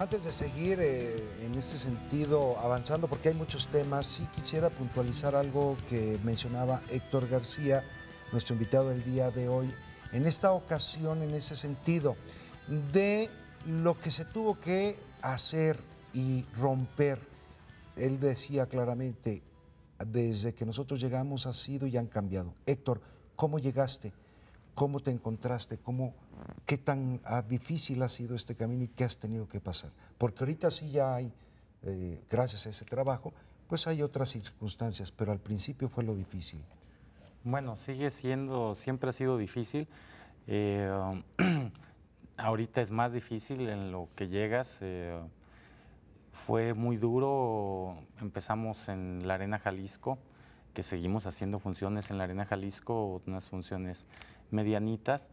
Antes de seguir eh, en este sentido avanzando, porque hay muchos temas, sí quisiera puntualizar algo que mencionaba Héctor García, nuestro invitado del día de hoy, en esta ocasión, en ese sentido, de lo que se tuvo que hacer y romper. Él decía claramente, desde que nosotros llegamos ha sido y han cambiado. Héctor, ¿cómo llegaste? ¿Cómo te encontraste? ¿Cómo qué tan ah, difícil ha sido este camino y qué has tenido que pasar. Porque ahorita sí ya hay, eh, gracias a ese trabajo, pues hay otras circunstancias, pero al principio fue lo difícil. Bueno, sigue siendo, siempre ha sido difícil. Eh, ahorita es más difícil en lo que llegas. Eh, fue muy duro, empezamos en la Arena Jalisco, que seguimos haciendo funciones en la Arena Jalisco, unas funciones medianitas.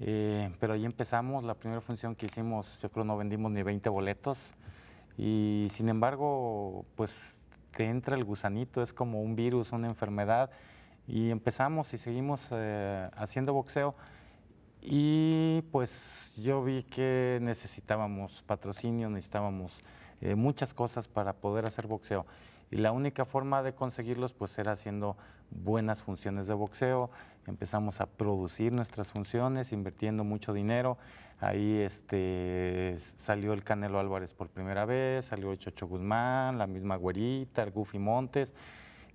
Eh, pero ahí empezamos, la primera función que hicimos, yo creo no vendimos ni 20 boletos y sin embargo, pues te entra el gusanito, es como un virus, una enfermedad y empezamos y seguimos eh, haciendo boxeo y pues yo vi que necesitábamos patrocinio, necesitábamos eh, muchas cosas para poder hacer boxeo y la única forma de conseguirlos pues era haciendo buenas funciones de boxeo, empezamos a producir nuestras funciones, invirtiendo mucho dinero, ahí este, salió el Canelo Álvarez por primera vez, salió el Chocho Guzmán, la misma Güerita, el Goofy Montes,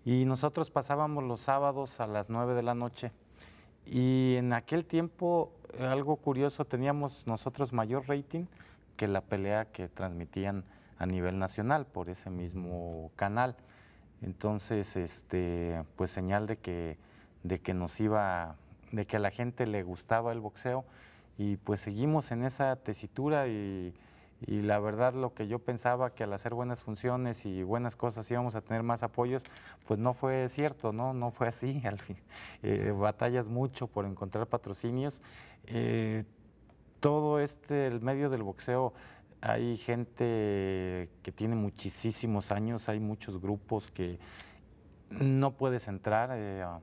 y nosotros pasábamos los sábados a las 9 de la noche. Y en aquel tiempo, algo curioso, teníamos nosotros mayor rating que la pelea que transmitían a nivel nacional por ese mismo canal. Entonces, este, pues señal de que, de que nos iba, de que a la gente le gustaba el boxeo y pues seguimos en esa tesitura y, la verdad lo que yo pensaba que al hacer buenas funciones y buenas cosas íbamos a tener más apoyos, pues no fue cierto, no, no fue así. Al fin, eh, batallas mucho por encontrar patrocinios. Eh, todo este, el medio del boxeo hay gente que tiene muchísimos años, hay muchos grupos que no puedes entrar. Eh, ah,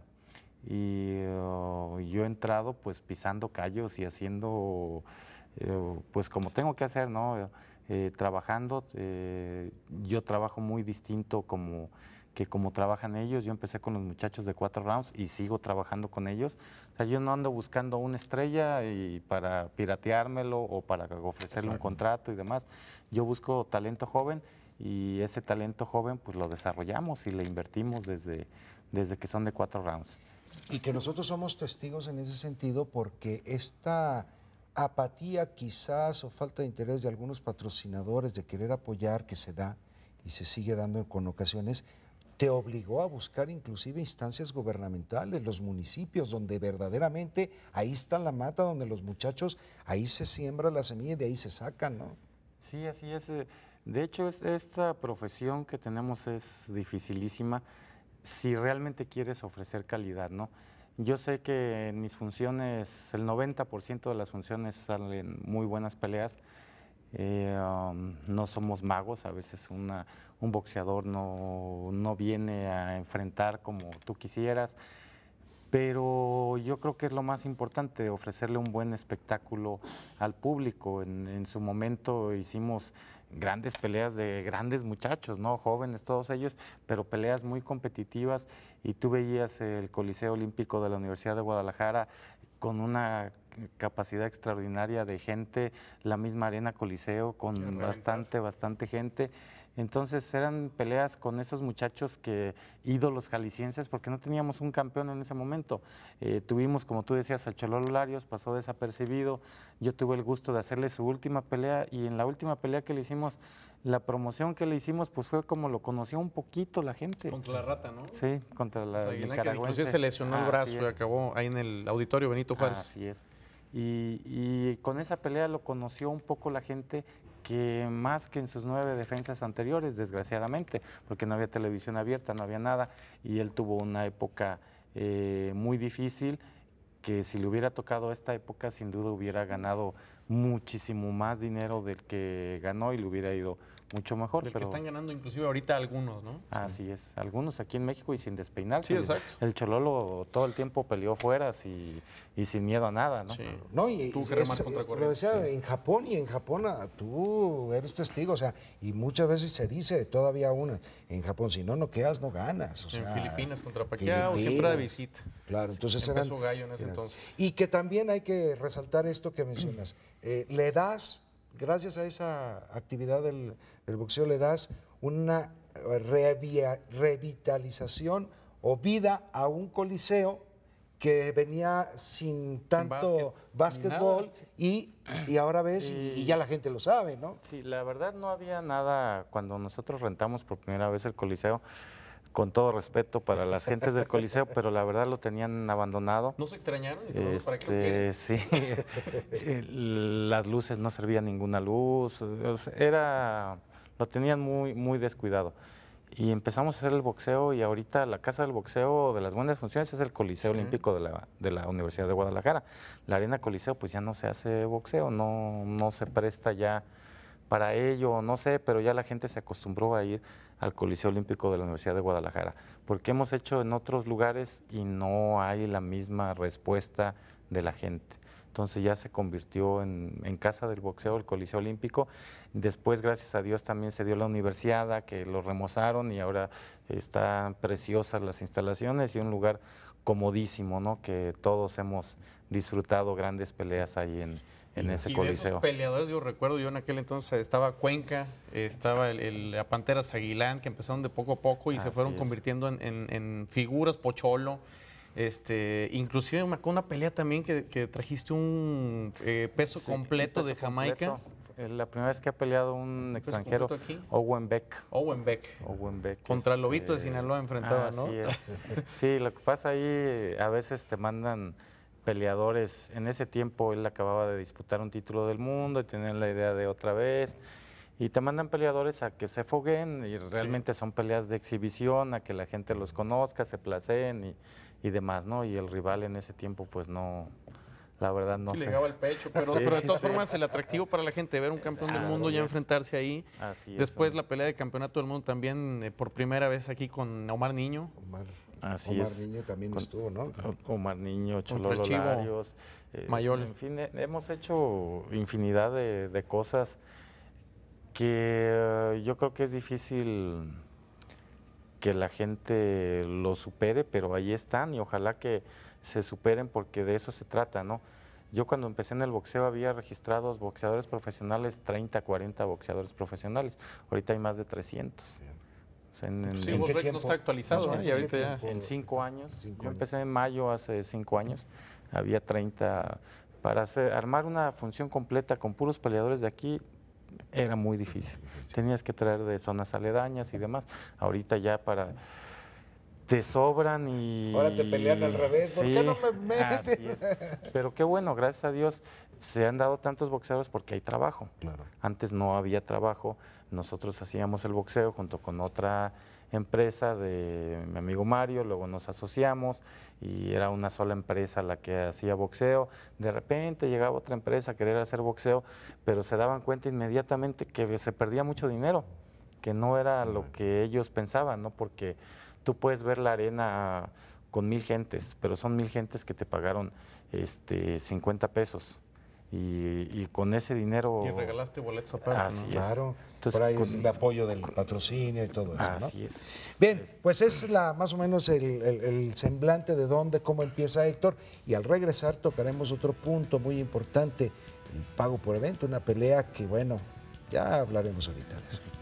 y oh, yo he entrado pues pisando callos y haciendo eh, pues como tengo que hacer, ¿no? Eh, trabajando, yo trabajo muy distinto como que como trabajan ellos, yo empecé con los muchachos de cuatro rounds y sigo trabajando con ellos. O sea, yo no ando buscando una estrella y para pirateármelo o para ofrecerle un contrato y demás. Yo busco talento joven y ese talento joven pues lo desarrollamos y le invertimos desde, desde que son de cuatro rounds. Y que nosotros somos testigos en ese sentido porque esta apatía quizás o falta de interés de algunos patrocinadores de querer apoyar que se da y se sigue dando con ocasiones, te obligó a buscar inclusive instancias gubernamentales, los municipios, donde verdaderamente ahí está la mata, donde los muchachos, ahí se siembra la semilla y de ahí se sacan, ¿no? Sí, así es. Eh, de hecho, esta profesión que tenemos es dificilísima si realmente quieres ofrecer calidad, ¿no? Yo sé que en mis funciones, el 90% de las funciones salen muy buenas peleas, eh, um, no somos magos, a veces un boxeador no, no, viene a enfrentar como tú quisieras, pero yo creo que es lo más importante, ofrecerle un buen espectáculo al público. En, su momento hicimos grandes peleas de grandes muchachos, ¿no? jóvenes todos ellos, pero peleas muy competitivas y tú veías el Coliseo Olímpico de la Universidad de Guadalajara con una capacidad extraordinaria de gente, la misma arena Coliseo con bastante, bastante gente. Entonces eran peleas con esos muchachos que, ídolos jaliscienses, porque no teníamos un campeón en ese momento. Eh, tuvimos, como tú decías, al Chololo Larios, pasó desapercibido. Yo tuve el gusto de hacerle su última pelea y en la última pelea que le hicimos, la promoción que le hicimos, pues fue como lo conoció un poquito la gente. Contra la rata, ¿no? Sí, contra la pues, se lesionó el brazo y acabó ahí en el auditorio Benito Juárez. Así es. Y, con esa pelea lo conoció un poco la gente que más que en sus nueve defensas anteriores, desgraciadamente, porque no había televisión abierta, no había nada, y él tuvo una época eh, muy difícil que si le hubiera tocado esta época sin duda hubiera ganado muchísimo más dinero del que ganó y le hubiera ido mucho mejor. El pero... que están ganando inclusive ahorita algunos, ¿no? Así es, algunos aquí en México y sin despeinar. Sí, exacto. El Chololo todo el tiempo peleó fuera y, sin miedo a nada, ¿no? Sí. No, y, tú contra Lo decía, en Japón y en Japón ah, tú eres testigo, o sea, y muchas veces se dice todavía una, en Japón si no no quedas, no ganas. en Filipinas contra Paquiao, siempre de visita. Claro, entonces eran, gallo Y que también hay que resaltar esto que mencionas, eh, le das gracias a esa actividad del, boxeo le das una eh, revitalización o vida a un coliseo que venía sin tanto básquetbol y, ahora ves y, ya la gente lo sabe, ¿no? Sí, la verdad no había nada cuando nosotros rentamos por primera vez el coliseo con todo respeto para las gentes del Coliseo, pero la verdad lo tenían abandonado. ¿No se extrañaron? Este, sí, las luces no servían ninguna luz, era, lo tenían muy, muy descuidado. Y empezamos a hacer el boxeo y ahorita la casa del boxeo de las buenas funciones es el Coliseo Olímpico de la, Universidad de Guadalajara. La arena Coliseo pues ya no se hace boxeo, no, no se presta ya para ello, no sé, pero ya la gente se acostumbró a ir al Coliseo Olímpico de la Universidad de Guadalajara, porque hemos hecho en otros lugares y no hay la misma respuesta de la gente. Entonces ya se convirtió en, casa del boxeo el Coliseo Olímpico. Después, gracias a Dios, también se dio la universidad, que lo remozaron y ahora están preciosas las instalaciones y un lugar comodísimo, ¿no? Que todos hemos disfrutado grandes peleas ahí en, en ese y esos peleadores, yo recuerdo, yo en aquel entonces estaba Cuenca, estaba la Pantera Aguilán, que empezaron de poco a poco y se fueron convirtiendo en, figuras, Pocholo. Este, inclusive me acuerdo una pelea también que, trajiste un eh, peso completo de Jamaica. La primera vez que ha peleado un extranjero, aquí? Owen Beck. Owen Beck. Contra Lobito de este, Sinaloa enfrentaba, ah, ¿no? sí, lo que pasa ahí, a veces te mandan peleadores. En ese tiempo él acababa de disputar un título del mundo y tenían la idea de otra vez. Y te mandan peleadores a que se foguen y realmente son peleas de exhibición, a que la gente los conozca, se placen, y, demás, ¿no? Y el rival en ese tiempo pues no, la verdad no sí, le el pecho, pero, de todas formas el atractivo para la gente ver un campeón del mundo ya enfrentarse ahí. Así Después la pelea de campeonato del mundo también eh, por primera vez aquí con Omar Niño. Omar. Así Omar Niño también estuvo, ¿no? Omar Niño, eh, Mayol. En fin, eh, hemos hecho infinidad de, cosas que eh, yo creo que es difícil que la gente lo supere, pero ahí están y ojalá que se superen porque de eso se trata, ¿no? Yo cuando empecé en el boxeo había registrados boxeadores profesionales, 30, 40 boxeadores profesionales. Ahorita hay más de 300 en, sí, no pues, está actualizado, ¿eh? Y En cinco años. yo empecé en mayo hace cinco años. Había 30. Para hacer, armar una función completa con puros peleadores de aquí era muy difícil. Tenías que traer de zonas aledañas y demás. Ahorita ya para te sobran y... Ahora te pelean al revés, ¿por qué no me metes? Pero qué bueno, gracias a Dios se han dado tantos boxeadores porque hay trabajo. Antes no había trabajo, nosotros hacíamos el boxeo junto con otra empresa de mi amigo Mario, luego nos asociamos y era una sola empresa la que hacía boxeo. De repente llegaba otra empresa a querer hacer boxeo, pero se daban cuenta inmediatamente que se perdía mucho dinero, que no era lo que ellos pensaban, ¿no? Porque tú puedes ver la arena con mil gentes, pero son mil gentes que te pagaron este, 50 pesos. Y, con ese dinero. Y regalaste boletos a Así Claro. Entonces, Por ahí el apoyo del patrocinio y todo eso. Así es. Bien, pues es la, más o menos el, semblante de dónde, cómo empieza Héctor. Y al regresar tocaremos otro punto muy importante: el pago por evento, una pelea que, bueno, ya hablaremos ahorita de eso.